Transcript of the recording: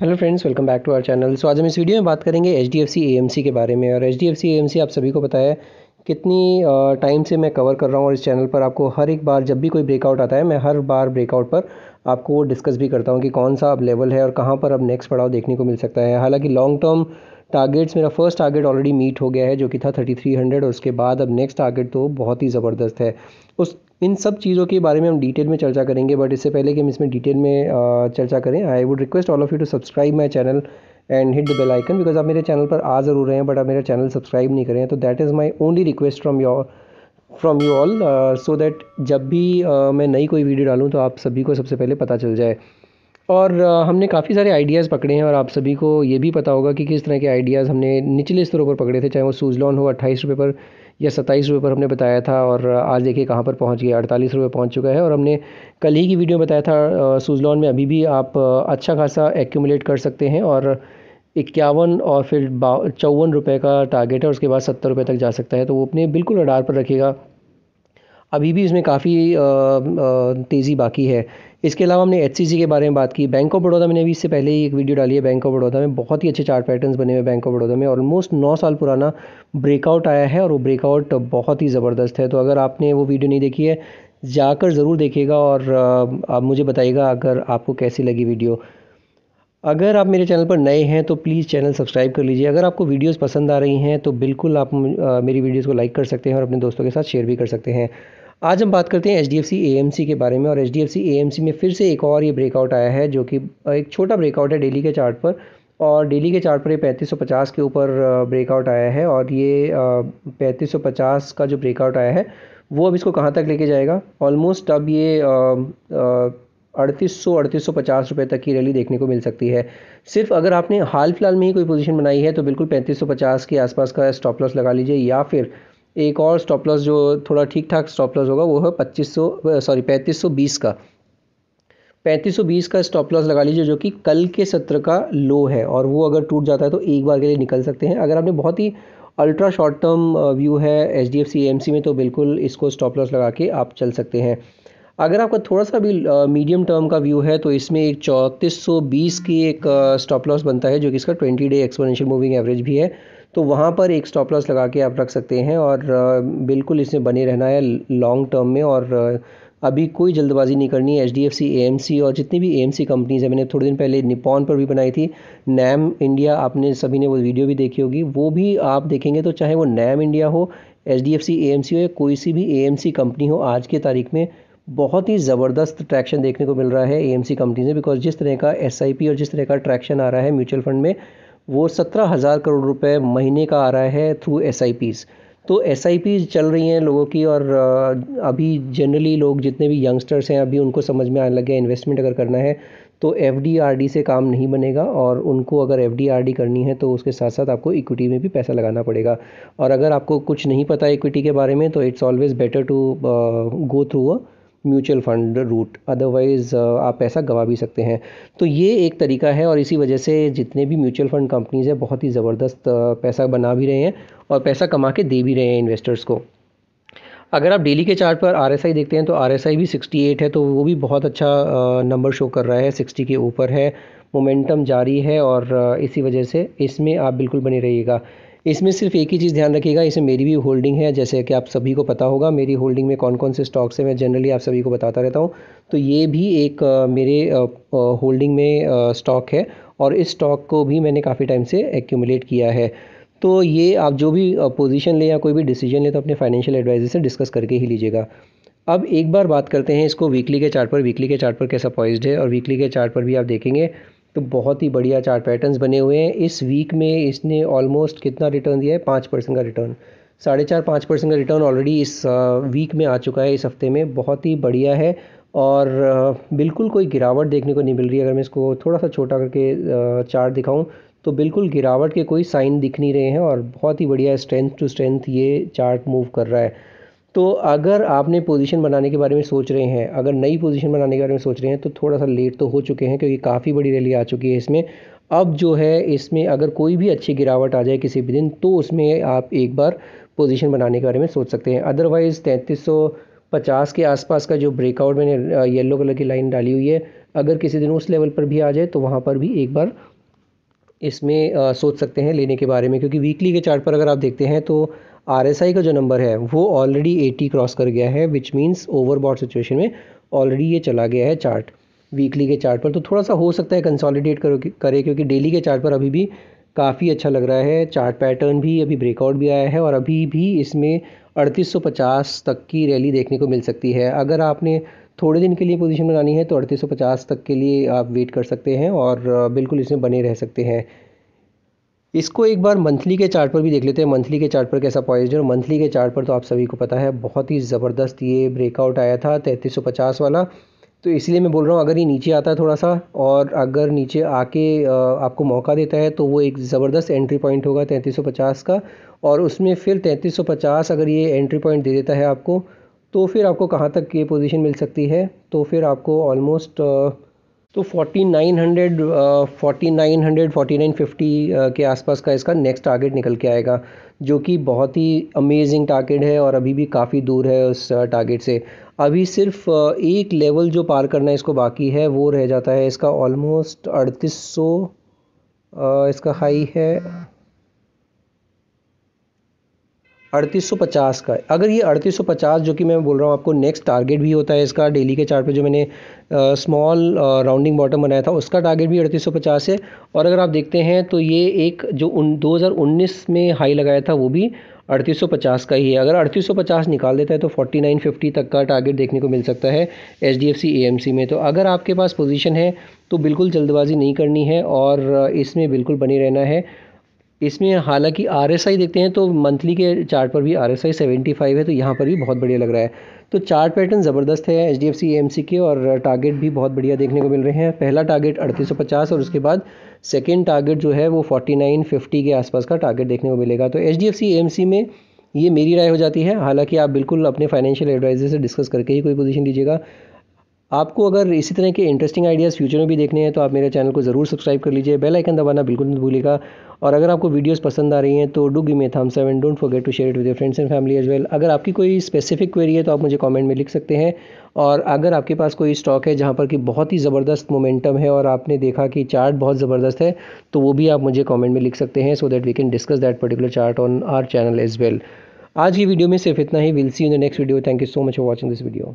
hello friends welcome back to our channel so आज हम इस वीडियो में बात करेंगे H D F C M C के बारे में और H D F C M C आप सभी को पता है कितनी टाइम से मैं कवर कर रहा हूँ और इस चैनल पर आपको हर एक बार जब भी कोई ब्रेकआउट आता है मैं हर बार ब्रेकआउट पर आपको डिस्कस भी करता हूँ कि कौन सा अब लेवल है और कहाँ पर अब नेक्स्ट पड़ाव देखने को मिल सकता है हालाँकि लॉन्ग टर्म टारगेट्स मेरा फर्स्ट टारगेट ऑलरेडी मीट हो गया है जो कि था हंड्रेड और उसके बाद अब नेक्स्ट टारगेट तो बहुत ही ज़बरदस्त है उस इन सब चीज़ों के बारे में हम डिटेल में चर्चा करेंगे बट इससे पहले कि हम इसमें डिटेल में चर्चा करें I would request all of you to subscribe my channel and hit the bell icon because आप मेरे चैनल पर आ ज़रूर रहे हैं बट आप मेरा चैनल सब्सक्राइब नहीं करें तो that is my only request from your from you all so that जब भी uh, मैं नई कोई वीडियो डालूँ तो आप सभी को सबसे पहले पता चल जाए और uh, हमने काफ़ी सारे आइडियाज़ पकड़े हैं और आप सभी को ये भी पता होगा कि किस तरह के आइडियाज़ हमने निचले स्तरों पर पकड़े थे चाहे वो सूजलॉन हो अट्ठाईस रुपये पर या सत्ताईस रुपये पर हमने बताया था और आज देखिए कहाँ पर पहुँच गया अड़तालीस रुपये पहुँच चुका है और हमने कल ही की वीडियो में बताया था सुजलॉन में अभी भी आप अच्छा खासा एक्यूमुलेट कर सकते हैं और इक्यावन और फिर चौवन रुपये का टारगेट है उसके बाद सत्तर रुपये तक जा सकता है तो वो अपने बिल्कुल अडार पर रखेगा अभी भी इसमें काफ़ी तेज़ी बाकी है इसके अलावा हमने एच के बारे में बात की बैंक ऑफ बड़ौदा मैंने भी इससे पहले ही एक वीडियो डाली है बैंक ऑफ बड़ौदा में बहुत ही अच्छे चार्ट पैटर्न्स बने हुए बैंक ऑफ बड़ौदा में ऑलमोस्ट नौ साल पुराना ब्रेकआउट आया है और वो ब्रेकआउट बहुत ही ज़बरदस्त है तो अगर आपने वो वीडियो नहीं देखी है जाकर ज़रूर देखिएगा और आप मुझे बताइएगा अगर आपको कैसी लगी वीडियो अगर आप मेरे चैनल पर नए हैं तो प्लीज़ चैनल सब्सक्राइब कर लीजिए अगर आपको वीडियोस पसंद आ रही हैं तो बिल्कुल आप मेरी वीडियोस को लाइक कर सकते हैं और अपने दोस्तों के साथ शेयर भी कर सकते हैं आज हम बात करते हैं H D F C A M C के बारे में और H D F C A M C में फिर से एक और ये ब्रेकआउट आया है जो कि एक छोटा ब्रेकआउट है डेली के चार्ट पर और डेली के चार्ट पर ये पैंतीस सौ पचास के ऊपर ब्रेकआउट आया है और ये पैंतीस सौ पचास का जो ब्रेकआउट आया है वो अब इसको कहाँ तक लेके जाएगा ऑलमोस्ट अब ये अड़तीस सौ अड़तीस सौ पचास रुपये तक की रैली देखने को मिल सकती है सिर्फ अगर आपने हाल फिलहाल में ही कोई पोजीशन बनाई है तो बिल्कुल पैंतीस सौ पचास के आसपास का स्टॉप लॉस लगा लीजिए या फिर एक और स्टॉप लॉस जो थोड़ा ठीक ठाक स्टॉप लॉस होगा वो है पच्चीस सौ सॉरी पैंतीस सौ बीस का पैंतीस सौ बीस का स्टॉप लॉस लगा लीजिए जो कि कल के सत्र का लो है और वो अगर टूट जाता है तो एक बार के लिए निकल सकते हैं अगर आपने बहुत ही अल्ट्रा शॉर्ट टर्म व्यू है H D F C M C में तो बिल्कुल इसको स्टॉप लॉस लगा के आप चल सकते हैं अगर आपका थोड़ा सा भी मीडियम टर्म का व्यू है तो इसमें एक चौंतीस सौ बीस की एक स्टॉप लॉस बनता है जो कि इसका twenty day exponential moving average भी है तो वहाँ पर एक स्टॉप लॉस लगा के आप रख सकते हैं और बिल्कुल इसमें बने रहना है लॉन्ग टर्म में और अभी कोई जल्दबाजी नहीं करनी है H D F C A M C और जितनी भी ए एम सी कंपनीज़ है मैंने थोड़े दिन पहले निपॉन पर भी बनाई थी नैम इंडिया आपने सभी ने वो वीडियो भी देखी होगी वो भी आप देखेंगे तो चाहे वो नैम इंडिया हो H D F C A M C हो या कोई सी भी ए एम सी कंपनी हो आज की तारीख में बहुत ही ज़बरदस्त ट्रैक्शन देखने को मिल रहा है ए एम सी कंपनी से बिकॉज जिस तरह का एस आई पी और जिस तरह का ट्रैक्शन आ रहा है म्यूचुअल फंड में वो सत्रह हज़ार करोड़ रुपए महीने का आ रहा है थ्रू एस तो एस चल रही हैं लोगों की और अभी जनरली लोग जितने भी यंगस्टर्स हैं अभी उनको समझ में आने लग गया इन्वेस्टमेंट अगर करना है तो एफ से काम नहीं बनेगा और उनको अगर एफ करनी है तो उसके साथ साथ आपको इक्विटी में भी पैसा लगाना पड़ेगा और अगर आपको कुछ नहीं पता इक्विटी के बारे में तो it's always better to go through a mutual fund route otherwise uh, आप पैसा गवा भी सकते हैं तो ये एक तरीका है और इसी वजह से जितने भी म्यूचुअल फ़ंड कंपनीज़ हैं बहुत ही ज़बरदस्त uh, पैसा बना भी रहे हैं और पैसा कमा के दे भी रहे हैं इन्वेस्टर्स को अगर आप डेली के चार्ट पर आर देखते हैं तो आर भी 68 है तो वो भी बहुत अच्छा नंबर uh, शो कर रहा है 60 के ऊपर है मोमेंटम जारी है और इसी वजह से इसमें आप बिल्कुल बने रहिएगा इसमें सिर्फ एक ही चीज़ ध्यान रखिएगा इसमें मेरी भी होल्डिंग है जैसे कि आप सभी को पता होगा मेरी होल्डिंग में कौन कौन से स्टॉक्स हैं मैं जनरली आप सभी को बताता रहता हूँ तो ये भी एक मेरे होल्डिंग में स्टॉक है और इस स्टॉक को भी मैंने काफ़ी टाइम से एक्यूमुलेट किया है तो ये आप जो भी पोजीशन लें या कोई भी डिसीजन लें तो अपने फाइनेंशियल एडवाइजर से डिस्कस करके ही लीजिएगा अब एक बार बात करते हैं इसको वीकली के चार्ट पर वीकली के चार्ट पर कैसा पॉइज्ड है और वीकली के चार्ट पर भी आप देखेंगे तो बहुत ही बढ़िया चार्ट पैटर्न्स बने हुए हैं इस वीक में इसने ऑलमोस्ट कितना रिटर्न दिया है पाँच परसेंट का रिटर्न साढ़े चार पाँच परसेंट का रिटर्न ऑलरेडी इस वीक uh, में आ चुका है इस हफ्ते में बहुत ही बढ़िया है और uh, बिल्कुल कोई गिरावट देखने को नहीं मिल रही अगर मैं इसको थोड़ा सा छोटा करके चार्ट uh, दिखाऊं तो बिल्कुल गिरावट के कोई साइन दिख नहीं रहे हैं और बहुत ही बढ़िया स्ट्रेंथ टू स्ट्रेंथ ये चार्ट मूव कर रहा है तो अगर आपने पोजीशन बनाने के बारे में सोच रहे हैं अगर नई पोजीशन बनाने के बारे में सोच रहे हैं तो थोड़ा सा लेट तो हो चुके हैं क्योंकि काफ़ी बड़ी रैली आ चुकी है इसमें अब जो है इसमें अगर कोई भी अच्छी गिरावट आ जाए किसी भी दिन तो उसमें आप एक बार पोजीशन बनाने के बारे में सोच सकते हैं अदरवाइज़ तैंतीस पचास के आसपास का जो ब्रेकआउट मैंने येलो कलर की लाइन डाली हुई है अगर किसी दिन उस लेवल पर भी आ जाए तो वहाँ पर भी एक बार इसमें आ, सोच सकते हैं लेने के बारे में क्योंकि वीकली के चार्ट पर अगर आप देखते हैं तो आर का जो नंबर है वो ऑलरेडी एटी क्रॉस कर गया है विच मीन्स ओवरबॉड सिचुएशन में ऑलरेडी ये चला गया है चार्ट वीकली के चार्ट पर तो थोड़ा सा हो सकता है कंसोलिडेट करे क्योंकि डेली के चार्ट पर अभी भी काफ़ी अच्छा लग रहा है चार्ट पैटर्न भी अभी ब्रेकआउट भी आया है और अभी भी इसमें 3850 तक की रैली देखने को मिल सकती है अगर आपने थोड़े दिन के लिए पोजीशन बनानी है तो 3850 तक के लिए आप वेट कर सकते हैं और बिल्कुल इसमें बने रह सकते हैं इसको एक बार मंथली के चार्ट पर भी देख लेते हैं मंथली के चार्ट पर कैसा पॉइजन मंथली के चार्ट पर तो आप सभी को पता है बहुत ही ज़बरदस्त ये ब्रेकआउट आया था तैंतीस वाला तो इसलिए मैं बोल रहा हूँ अगर ये नीचे आता है थोड़ा सा और अगर नीचे आके आपको मौका देता है तो वो एक ज़बरदस्त एंट्री पॉइंट होगा 3350 का और उसमें फिर 3350 अगर ये एंट्री पॉइंट दे देता है आपको तो फिर आपको कहाँ तक ये पोजीशन मिल सकती है तो फिर आपको ऑलमोस्ट तो 4900 4900 4950 के आसपास का इसका नेक्स्ट टारगेट निकल के आएगा जो कि बहुत ही अमेजिंग टारगेट है और अभी भी काफ़ी दूर है उस टारगेट से अभी सिर्फ एक लेवल जो पार करना है इसको बाकी है वो रह जाता है इसका ऑलमोस्ट अड़तीस इसका हाई है 3850 का अगर ये 3850 जो कि मैं बोल रहा हूँ आपको नेक्स्ट टारगेट भी होता है इसका डेली के चार्ट पे जो मैंने स्मॉल राउंडिंग बॉटम बनाया था उसका टारगेट भी 3850 है और अगर आप देखते हैं तो ये एक जो उन 2019 में हाई लगाया था वो भी 3850 का ही है अगर 3850 निकाल देता है तो 4950 तक का टारगेट देखने को मिल सकता है H D F C M C में तो अगर आपके पास पोजीशन है तो बिल्कुल जल्दबाजी नहीं करनी है और इसमें बिल्कुल बनी रहना है इसमें हालांकि आर एस आई देखते हैं तो मंथली के चार्ट पर भी R S I seventy five है तो यहाँ पर भी बहुत बढ़िया लग रहा है तो चार्ट पैटर्न ज़बरदस्त है H D F C M C के और टारगेट भी बहुत बढ़िया देखने को मिल रहे हैं पहला टारगेट अड़तीस सौ पचास और उसके बाद सेकेंड टारगेट जो है वो फोर्टी नाइन फिफ्टी के आसपास का टारगेट देखने को मिलेगा तो H D F C M C में ये मेरी राय हो जाती है हालांकि आप बिल्कुल अपने फाइनेंशियल एडवाइजर से डिस्कस करके ही कोई पोजीशन लीजिएगा आपको अगर इसी तरह के इंटरेस्टिंग आइडियाज़ फ्यूचर में भी देखने हैं तो आप मेरे चैनल को ज़रूर सब्सक्राइब कर लीजिए बेल आइकन दबाना बिल्कुल नहीं भूलेगा और अगर आपको वीडियोस पसंद आ रही हैं तो do give me thumb seven don't forget to share it with your friends and family as well अगर आपकी कोई स्पेसिफिक क्वेरी है तो आप मुझे कॉमेंट में लिख सकते हैं और अगर आपके पास कोई स्टॉक है जहाँ पर कि बहुत ही ज़बरदस्त मोमेंटम है और आपने देखा कि चार्ट बहुत ज़बरदस्त है तो वो भी आप मुझे कॉमेंट में लिख सकते हैं so that we can discuss that particular chart on our channel as well आज की वीडियो में सिर्फ इतना ही will see in the next video thank you so much for watching this video